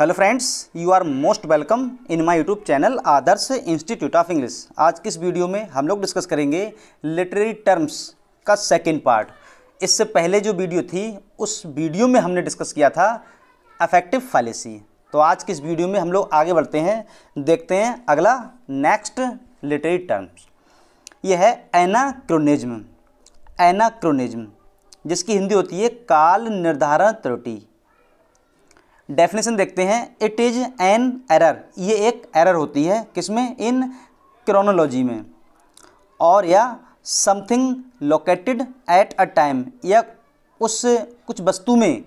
hello friends you are most welcome in my YouTube channel Adarsh institute of English आज किस video में हम लोग डिस्कस करेंगे लिटरेरी टर्म्स का सेकेंड पार्ट इससे पहले जो वीडियो थी उस वीडियो में हमने डिस्कस किया था अफेक्टिव फैलेसी तो आज किस वीडियो में हम लोग आगे बढ़ते हैं देखते हैं अगला नेक्स्ट लिटरेरी टर्म्स यह है एनाक्रोनिज्म एनाक्रोनिज्म जिसकी हिंदी होती है काल निर्धारण त्रुटि डेफिनेशन देखते हैं इट इज़ एन एरर ये एक एरर होती है किसमें इन क्रोनोलॉजी में और या something located at a time या उस कुछ वस्तु में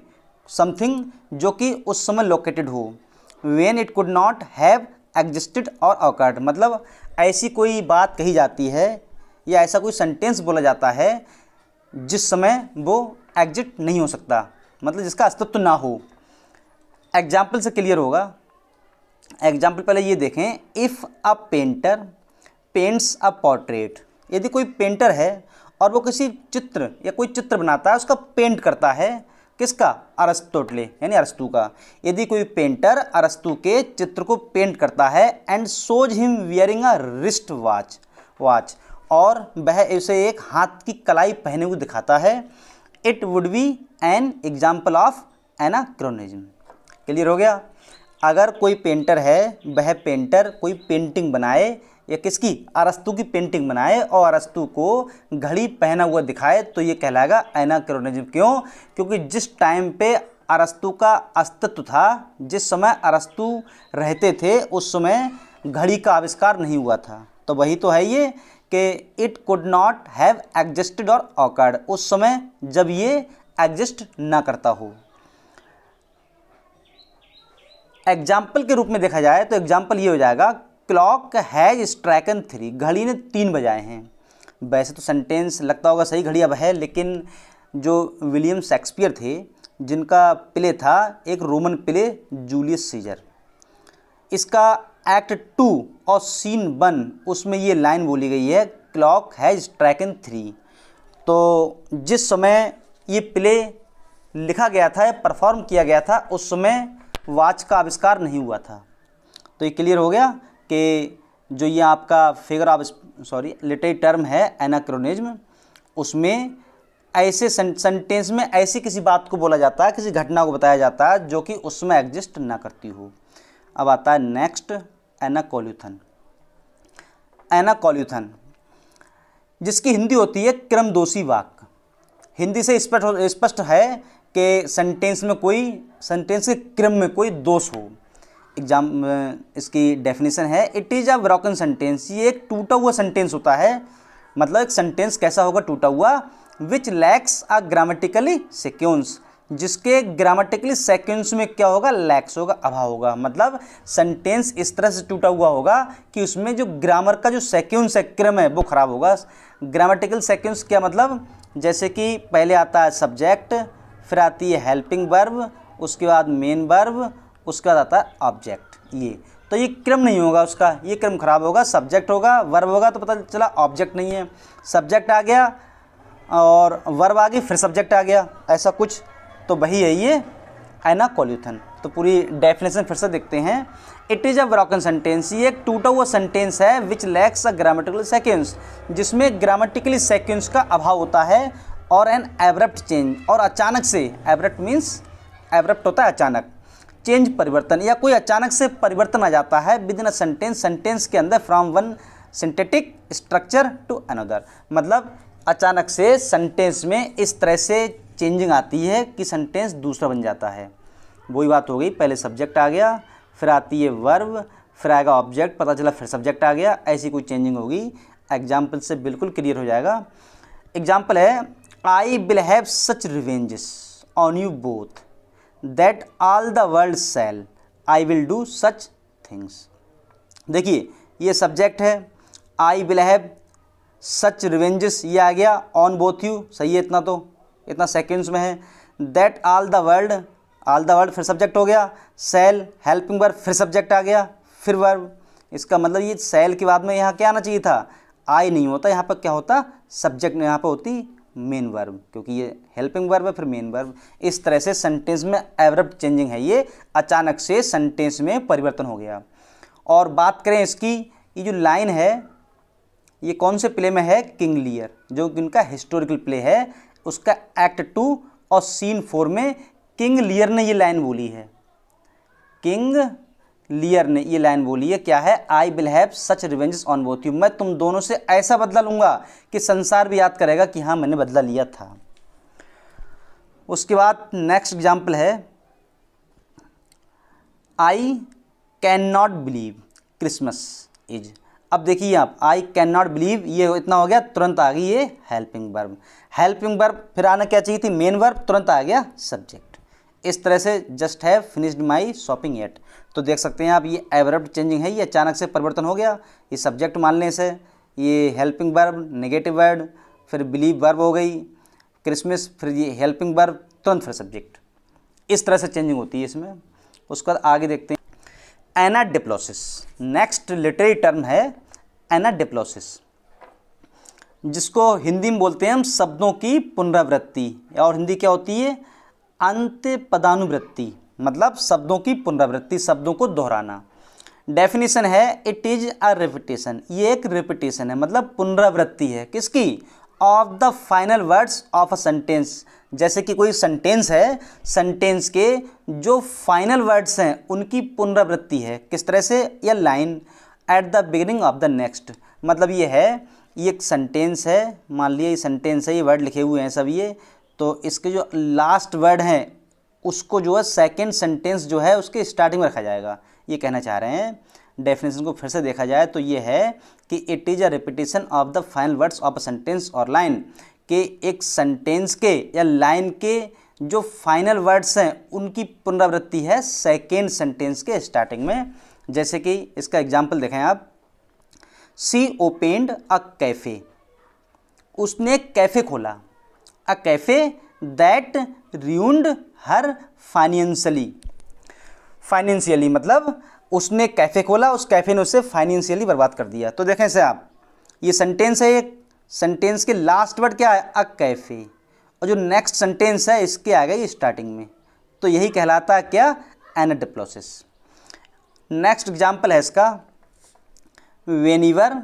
समथिंग जो कि उस समय लोकेटेड हो when it could not have existed और अकर्ड मतलब ऐसी कोई बात कही जाती है या ऐसा कोई सेंटेंस बोला जाता है जिस समय वो एग्जिट नहीं हो सकता मतलब जिसका अस्तित्व ना हो एग्जाम्पल से क्लियर होगा एग्जाम्पल पहले ये देखें if a painter paints a portrait यदि कोई पेंटर है और वो किसी चित्र या कोई चित्र बनाता है उसका पेंट करता है किसका अरस्तोटले यानी अरस्तू का यदि कोई पेंटर अरस्तू के चित्र को पेंट करता है and shows him wearing a wrist watch watch और वह उसे एक हाथ की कलाई पहने हुए दिखाता है it would be an example of anachronism clear हो गया अगर कोई पेंटर है वह पेंटर कोई पेंटिंग बनाए या किसकी अरस्तु की पेंटिंग बनाए और अरस्तु को घड़ी पहना हुआ दिखाए तो ये कहलाएगा एनाक्रोनिज्म क्यों क्योंकि जिस टाइम पे अरस्तु का अस्तित्व था जिस समय अरस्तु रहते थे उस समय घड़ी का आविष्कार नहीं हुआ था तो वही तो है ये कि it could not have existed और ऑकर्ड उस समय जब ये एग्जिस्ट ना करता हो एग्जाम्पल के रूप में देखा जाए तो एग्जाम्पल ये हो जाएगा क्लॉक हैज स्ट्रैकन थ्री घड़ी ने तीन बजाए हैं वैसे तो सेंटेंस लगता होगा सही घड़ी अब है लेकिन जो विलियम शेक्सपियर थे जिनका प्ले था एक रोमन प्ले जूलियस सीजर इसका एक्ट टू और सीन वन उसमें ये लाइन बोली गई है क्लॉक हैज ट्रैकन थ्री तो जिस समय ये प्ले लिखा गया था या परफॉर्म किया गया था उस समय वाच का आविष्कार नहीं हुआ था तो ये क्लियर हो गया कि जो ये आपका figure of sorry literary term है एनाक्रोनिज्म उसमें ऐसे सेंटेंस में ऐसी किसी बात को बोला जाता है किसी घटना को बताया जाता है जो कि उसमें एग्जिस्ट ना करती हो अब आता है नेक्स्ट एनाकोल्यूथन एनाकोल्यूथन जिसकी हिंदी होती है क्रमदोषी वाक हिंदी से स्पष्ट स्पष्ट है के सेंटेंस में कोई सेंटेंस के क्रम में कोई दोष हो एग्जाम इसकी डेफिनेशन है it is a broken sentence ये एक टूटा हुआ सेंटेंस होता है मतलब एक सेंटेंस कैसा होगा टूटा हुआ विच लैक्स आ ग्रामेटिकली सेक्यूंस जिसके ग्रामेटिकली सेक्वेंस में क्या होगा लैक्स होगा अभाव होगा मतलब सेंटेंस इस तरह से टूटा हुआ होगा कि उसमें जो ग्रामर का जो सेक्वेंस है क्रम है वो खराब होगा ग्रामेटिकल सेक्वेंस क्या मतलब जैसे कि पहले आता है सब्जेक्ट फिर आती है हेल्पिंग वर्ब उसके बाद मेन वर्ब उसके बाद आता है ऑब्जेक्ट ये तो ये क्रम नहीं होगा उसका ये क्रम खराब होगा सब्जेक्ट होगा वर्ब होगा तो पता चला ऑब्जेक्ट नहीं है सब्जेक्ट आ गया और वर्ब आ गई फिर सब्जेक्ट आ गया ऐसा कुछ तो वही है ये एना कॉल्यूथन तो पूरी डेफिनेशन फिर से देखते हैं it is a broken sentence ये एक टूटा हुआ सेंटेंस है which lacks a grammatical sequence जिसमें ग्रामेटिकली सेकेंड्स का अभाव होता है और एन एवरप्ट चेंज और अचानक से एवरप्ट मीन्स एवरप्ट होता है अचानक चेंज परिवर्तन या कोई अचानक से परिवर्तन आ जाता है within a sentence sentence के अंदर from one synthetic structure to another मतलब अचानक से सेंटेंस में इस तरह से चेंजिंग आती है कि सेंटेंस दूसरा बन जाता है वही बात हो गई पहले सब्जेक्ट आ गया फिर आती है वर्ब फिर आएगा ऑब्जेक्ट पता चला फिर सब्जेक्ट आ गया ऐसी कोई चेंजिंग होगी एग्जाम्पल से बिल्कुल क्लियर हो जाएगा एग्जाम्पल है I will have such revenges on you both that all the world shall I will do such things देखिए ये सब्जेक्ट है आई विल हैव सच रिवेंजेस ये आ गया ऑन बोथ यू सही है इतना तो इतना सेकेंड्स में है that all the world all the world फिर सब्जेक्ट हो गया सेल हेल्पिंग वर्ब फिर सब्जेक्ट आ गया फिर वर्ब इसका मतलब ये सेल के बाद में यहाँ क्या आना चाहिए था आई नहीं होता यहाँ पर क्या होता सब्जेक्ट यहाँ पर होती मेन वर्ब क्योंकि ये हेल्पिंग वर्ब है फिर मेन वर्ब इस तरह से सेंटेंस में एवरप्ट चेंजिंग है ये अचानक से सेंटेंस में परिवर्तन हो गया और बात करें इसकी ये जो लाइन है ये कौन से प्ले में है किंग लियर जो कि उनका हिस्टोरिकल प्ले है उसका एक्ट टू और सीन फोर में किंग लियर ने ये लाइन बोली है किंग लियर ने ये लाइन बोली है क्या है I will have such revenges on both you मैं तुम दोनों से ऐसा बदला लूंगा कि संसार भी याद करेगा कि हाँ मैंने बदला लिया था उसके बाद नेक्स्ट एग्जाम्पल है I can not believe Christmas is अब देखिए आप आई कैन नॉट बिलीव ये इतना हो गया तुरंत आ गई ये हेल्पिंग वर्ब हेल्पिंग वर्ब फिर आना क्या चाहिए थी मेन वर्ब तुरंत आ गया सब्जेक्ट इस तरह से just have finished my shopping at तो देख सकते हैं आप ये एवरप्ट चेंजिंग है ये अचानक से परिवर्तन हो गया ये सब्जेक्ट मानने से ये हेल्पिंग वर्ब नेगेटिव वर्ड फिर बिलीव वर्ब हो गई क्रिसमस फिर ये हेल्पिंग वर्ब तुरंत फिर सब्जेक्ट इस तरह से चेंजिंग होती है इसमें उसके बाद आगे देखते हैं डिप्लोसिस नेक्स्ट लिटरेरी टर्म है डिप्लोसिस जिसको हिंदी में बोलते हैं हम शब्दों की पुनरावृत्ति और हिंदी क्या होती है अंत्य पदानुवृत्ति मतलब शब्दों की पुनरावृत्ति शब्दों को दोहराना डेफिनेशन है इट इज़ अ रिपीटेशन ये एक रिपीटेशन है मतलब पुनरावृत्ति है किसकी of the final words of a sentence जैसे कि कोई सेंटेंस है सेंटेंस के जो फाइनल वर्ड्स हैं उनकी पुनरावृत्ति है किस तरह से या line at the beginning of the next मतलब ये है ये एक सेंटेंस है मान लिया ये सेंटेंस है ये वर्ड लिखे हुए हैं सब ये तो इसके जो लास्ट वर्ड हैं उसको जो है सेकेंड सेंटेंस जो है उसके स्टार्टिंग में रखा जाएगा ये कहना चाह रहे हैं डेफिनेशन को फिर से देखा जाए तो ये है कि it is a repetition of the final words of a sentence और लाइन के एक सेंटेंस के या लाइन के जो फाइनल वर्ड्स हैं उनकी पुनरावृत्ति है सेकेंड सेंटेंस के स्टार्टिंग में जैसे कि इसका एग्जाम्पल देखें आप सी ओपेंड अ कैफ़े उसने कैफ़े खोला a cafe that ruined her financially financially मतलब उसने कैफ़े खोला उस कैफ़े ने उसे फाइनेंशियली बर्बाद कर दिया तो देखें से आप ये सेंटेंस है एक सेंटेंस के लास्ट वर्ड क्या है अ कैफ़े और जो नेक्स्ट सेंटेंस है इसके आ गई स्टार्टिंग में तो यही कहलाता है क्या एन डिप्लोसिस नेक्स्ट एग्जाम्पल है इसका whenever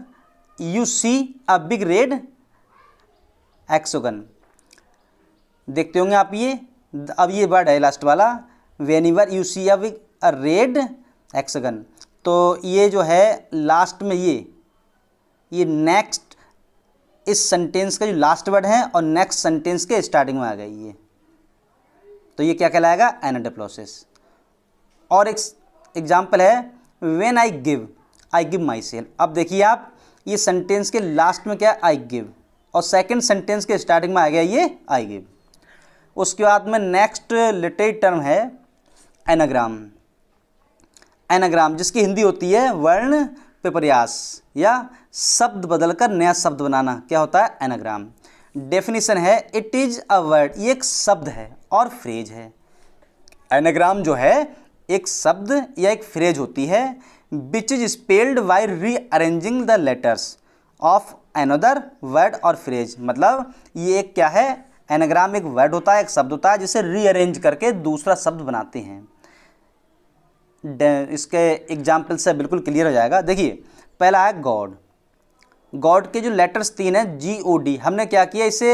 you see a big red hexagon देखते होंगे आप ये अब ये वर्ड है लास्ट वाला वेन यू सी अब रेड एक्सगन तो ये जो है लास्ट में ये ये नेक्स्ट इस सेंटेंस का जो लास्ट वर्ड है और नेक्स्ट सेंटेंस के स्टार्टिंग में आ गई ये तो ये क्या कहलाएगा एनाडेप्लोसिस और एक एग्जाम्पल है when I give I give my self अब देखिए आप ये सेंटेंस के लास्ट में क्या आई गिव और सेकेंड सेंटेंस के स्टार्टिंग में आ गया ये आई गिव उसके बाद में नेक्स्ट लिटरेरी टर्म है एनाग्राम एनाग्राम जिसकी हिंदी होती है वर्ण विपर्यास या शब्द बदलकर नया शब्द बनाना क्या होता है एनाग्राम डेफिनेशन है इट इज़ अ वर्ड ये एक शब्द है और फ्रेज है एनाग्राम जो है एक शब्द या एक फ्रेज होती है which is spelled by rearranging the letters of another word और फ्रेज मतलब ये एक क्या है एनाग्राम एक वर्ड होता है एक शब्द होता है जिसे रीअरेंज करके दूसरा शब्द बनाते हैं इसके एग्जाम्पल से बिल्कुल क्लियर हो जाएगा देखिए पहला है गॉड गॉड के जो लेटर्स तीन हैं जी ओ डी हमने क्या किया इसे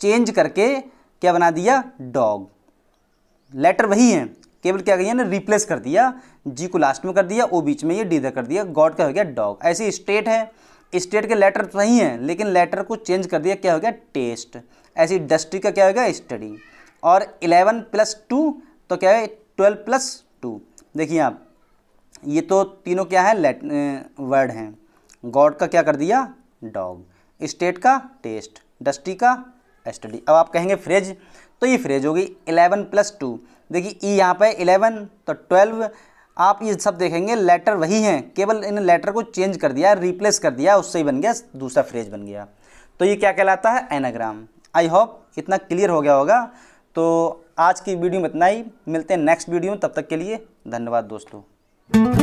चेंज करके क्या बना दिया डॉग लेटर वही हैं केवल क्या करिए ना रिप्लेस कर दिया जी को लास्ट में कर दिया ओ बीच में ये डी कर दिया गॉड का हो गया डॉग ऐसी स्टेट है स्टेट के लेटर वही हैं लेकिन लेटर को चेंज कर दिया क्या हो गया टेस्ट ऐसी इंडस्ट्री का क्या होगा स्टडी और इलेवन प्लस टू तो क्या है ट्वेल्व प्लस टू देखिए आप ये तो तीनों क्या है लेट वर्ड हैं गॉड का क्या कर दिया डॉग स्टेट का टेस्ट डस्टी का स्टडी अब आप कहेंगे फ्रेज तो ये फ्रेज होगी इलेवन प्लस टू देखिए ई यहाँ पे इलेवन तो ट्वेल्व आप ये सब देखेंगे लेटर वही हैं केवल इन लेटर को चेंज कर दिया रिप्लेस कर दिया उससे ही बन गया दूसरा फ्रेज बन गया तो ये क्या कहलाता है एनाग्राम आई होप इतना क्लियर हो गया होगा तो आज की वीडियो में इतना ही मिलते हैं नेक्स्ट वीडियो में तब तक के लिए धन्यवाद दोस्तों